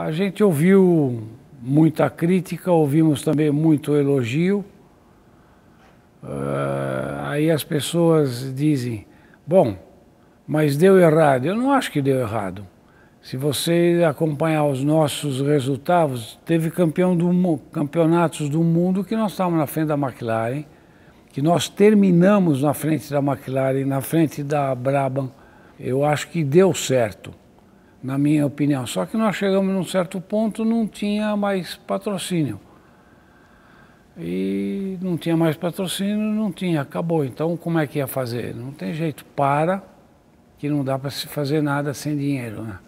A gente ouviu muita crítica, ouvimos também muito elogio. Uh, aí as pessoas dizem: bom, mas deu errado. Eu não acho que deu errado. Se você acompanhar os nossos resultados, teve campeão do, campeonatos do mundo que nós estávamos na frente da McLaren, que nós terminamos na frente da McLaren, na frente da Brabham. Eu acho que deu certo na minha opinião. Só que nós chegamos num certo ponto, não tinha mais patrocínio. E não tinha mais patrocínio, não tinha, acabou. Então como é que ia fazer? Não tem jeito, para, que não dá para se fazer nada sem dinheiro, né?